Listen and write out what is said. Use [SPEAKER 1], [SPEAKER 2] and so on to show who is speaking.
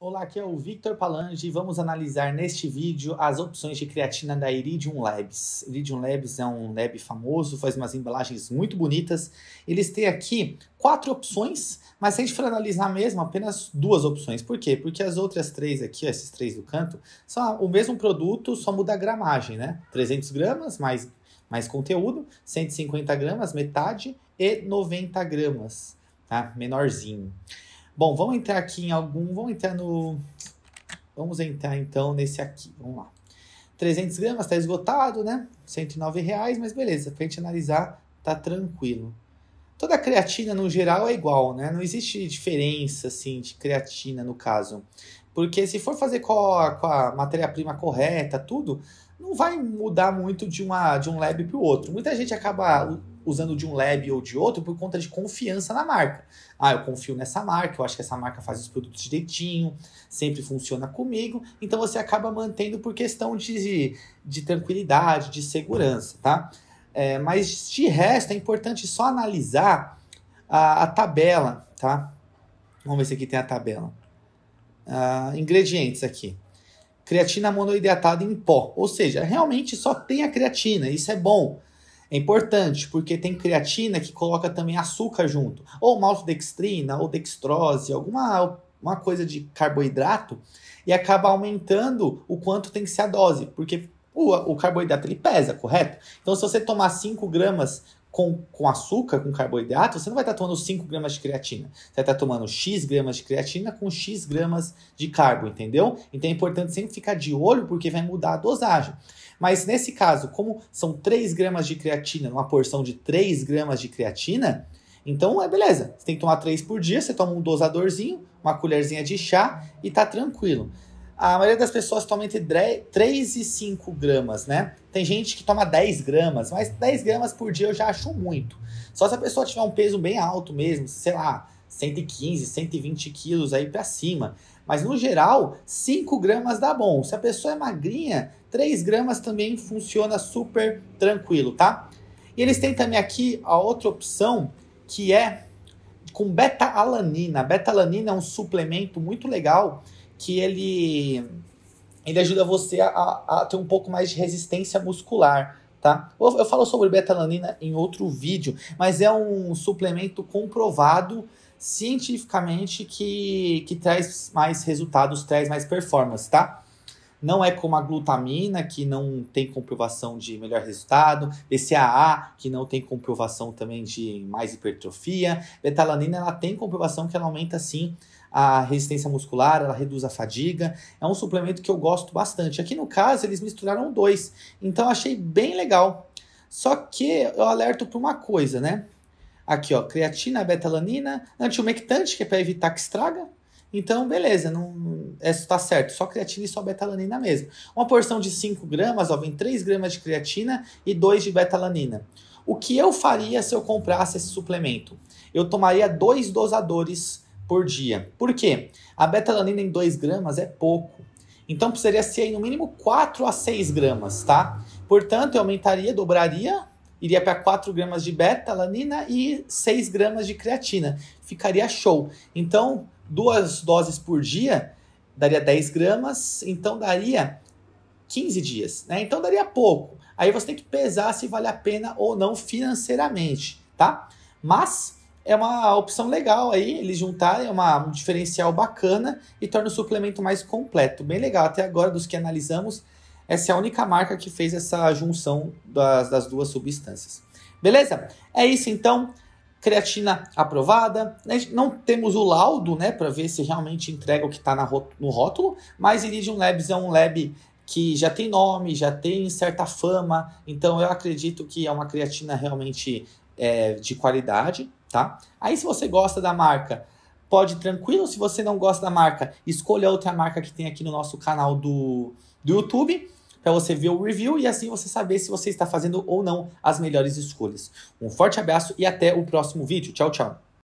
[SPEAKER 1] Olá, aqui é o Victor Palange e vamos analisar neste vídeo as opções de creatina da Iridium Labs. Iridium Labs é um lab famoso, faz umas embalagens muito bonitas. Eles têm aqui quatro opções, mas se a gente for analisar mesmo, apenas duas opções. Por quê? Porque as outras três aqui, esses três do canto, são o mesmo produto, só muda a gramagem, né? 300 gramas mais mais conteúdo, 150 gramas, metade, e 90 gramas, tá? Menorzinho. Bom, vamos entrar aqui em algum, vamos entrar no, vamos entrar então nesse aqui, vamos lá. 300 gramas está esgotado, né? 109 reais, mas beleza, para a gente analisar, tá tranquilo. Toda creatina no geral é igual, né? Não existe diferença assim de creatina no caso. Porque se for fazer com a, a matéria-prima correta, tudo, não vai mudar muito de, uma, de um lab para o outro. Muita gente acaba usando de um lab ou de outro por conta de confiança na marca. Ah, eu confio nessa marca, eu acho que essa marca faz os produtos direitinho, sempre funciona comigo, então você acaba mantendo por questão de, de tranquilidade, de segurança, tá? É, mas de resto, é importante só analisar a, a tabela, tá? Vamos ver se aqui tem a tabela. Ah, ingredientes aqui creatina monoidratada em pó. Ou seja, realmente só tem a creatina, isso é bom. É importante porque tem creatina que coloca também açúcar junto, ou maltodextrina, ou dextrose, alguma uma coisa de carboidrato e acaba aumentando o quanto tem que ser a dose, porque o, o carboidrato ele pesa, correto? Então, se você tomar 5 gramas com, com açúcar, com carboidrato, você não vai estar tomando 5 gramas de creatina. Você vai estar tomando X gramas de creatina com X gramas de carbo, entendeu? Então é importante sempre ficar de olho porque vai mudar a dosagem. Mas nesse caso, como são 3 gramas de creatina numa porção de 3 gramas de creatina, então é beleza. Você tem que tomar 3 por dia, você toma um dosadorzinho, uma colherzinha de chá e tá tranquilo a maioria das pessoas toma entre 3 e 5 gramas, né? Tem gente que toma 10 gramas, mas 10 gramas por dia eu já acho muito. Só se a pessoa tiver um peso bem alto mesmo, sei lá, 115, 120 quilos aí para cima. Mas no geral, 5 gramas dá bom. Se a pessoa é magrinha, 3 gramas também funciona super tranquilo, tá? E eles têm também aqui a outra opção que é com beta-alanina. Beta-alanina é um suplemento muito legal que ele, ele ajuda você a, a ter um pouco mais de resistência muscular. Tá? Eu, eu falo sobre betalanina em outro vídeo, mas é um suplemento comprovado cientificamente que, que traz mais resultados, traz mais performance, tá? Não é como a glutamina, que não tem comprovação de melhor resultado, esse AA, que não tem comprovação também de mais hipertrofia. Betalanina, ela tem comprovação que ela aumenta sim a resistência muscular, ela reduz a fadiga. É um suplemento que eu gosto bastante. Aqui no caso, eles misturaram dois, então achei bem legal. Só que eu alerto para uma coisa, né? Aqui, ó, creatina, betalanina, antiumectante, que é para evitar que estraga, então, beleza, não, isso é, tá certo. Só creatina e só betalanina mesmo. Uma porção de 5 gramas, ó, vem 3 gramas de creatina e 2 de betalanina. O que eu faria se eu comprasse esse suplemento? Eu tomaria dois dosadores por dia. Por quê? A betalanina em 2 gramas é pouco. Então precisaria ser no mínimo 4 a 6 gramas, tá? Portanto, eu aumentaria, dobraria, iria para 4 gramas de betalanina e 6 gramas de creatina. Ficaria show. Então, duas doses por dia, daria 10 gramas, então daria 15 dias, né? Então daria pouco. Aí você tem que pesar se vale a pena ou não financeiramente, tá? Mas é uma opção legal aí, eles juntarem, é uma, um diferencial bacana e torna o suplemento mais completo. Bem legal, até agora dos que analisamos, essa é a única marca que fez essa junção das, das duas substâncias. Beleza? É isso então creatina aprovada. Né? Não temos o laudo né, para ver se realmente entrega o que está no rótulo, mas Iridium Labs é um lab que já tem nome, já tem certa fama, então eu acredito que é uma creatina realmente é, de qualidade, tá? Aí se você gosta da marca, pode tranquilo. Se você não gosta da marca, escolha outra marca que tem aqui no nosso canal do, do YouTube para você ver o review e assim você saber se você está fazendo ou não as melhores escolhas. Um forte abraço e até o próximo vídeo. Tchau, tchau.